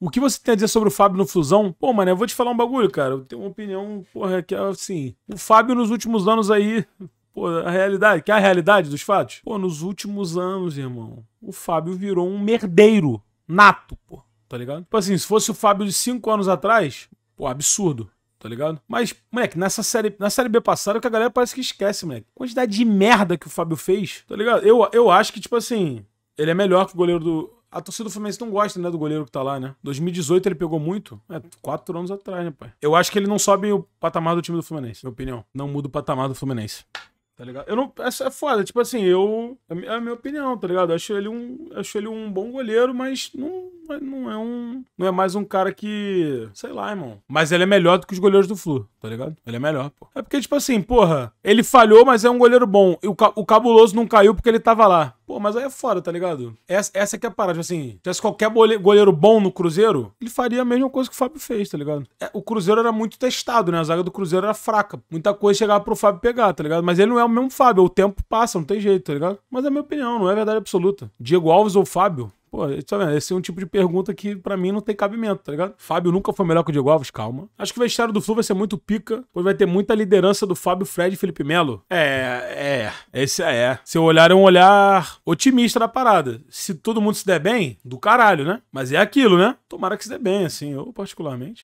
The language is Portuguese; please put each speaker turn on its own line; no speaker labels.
O que você tem a dizer sobre o Fábio no Fusão? Pô, mano, eu vou te falar um bagulho, cara. Eu tenho uma opinião, porra, que é assim. O Fábio nos últimos anos aí. Pô, a realidade. Que é a realidade dos fatos? Pô, nos últimos anos, irmão. O Fábio virou um merdeiro. Nato, pô. Tá ligado? Tipo assim, se fosse o Fábio de cinco anos atrás. Pô, absurdo. Tá ligado? Mas, moleque, nessa série, na série B passada, que a galera parece que esquece, moleque. A quantidade de merda que o Fábio fez, tá ligado? Eu, eu acho que, tipo assim, ele é melhor que o goleiro do, a torcida do Fluminense não gosta, né, do goleiro que tá lá, né? 2018 ele pegou muito. É, quatro anos atrás, né, pai? Eu acho que ele não sobe o patamar do time do Fluminense, minha opinião. Não muda o patamar do Fluminense. Tá ligado? Eu não. Essa é foda. Tipo assim, eu. É, é a minha opinião, tá ligado? Eu acho ele um. Acho ele um bom goleiro, mas não mas não é um. Não é mais um cara que. Sei lá, irmão. Mas ele é melhor do que os goleiros do Flu, tá ligado? Ele é melhor, pô. É porque, tipo assim, porra, ele falhou, mas é um goleiro bom. E o, o cabuloso não caiu porque ele tava lá. Pô, mas aí é fora, tá ligado? Essa, essa que é a parada. Tipo assim, se tivesse qualquer goleiro bom no Cruzeiro, ele faria a mesma coisa que o Fábio fez, tá ligado? É, o Cruzeiro era muito testado, né? A zaga do Cruzeiro era fraca. Muita coisa chegava pro Fábio pegar, tá ligado? Mas ele não é o mesmo Fábio. O tempo passa, não tem jeito, tá ligado? Mas é a minha opinião, não é verdade absoluta. Diego Alves ou Fábio, Pô, tá esse é um tipo de pergunta que para mim não tem cabimento, tá ligado? Fábio nunca foi melhor que o Diego Alves, calma. Acho que o vestiário do Flu vai ser muito pica, pois vai ter muita liderança do Fábio, Fred e Felipe Melo. É, é, esse é. Seu olhar é um olhar otimista da parada. Se todo mundo se der bem, do caralho, né? Mas é aquilo, né? Tomara que se dê bem, assim, eu particularmente.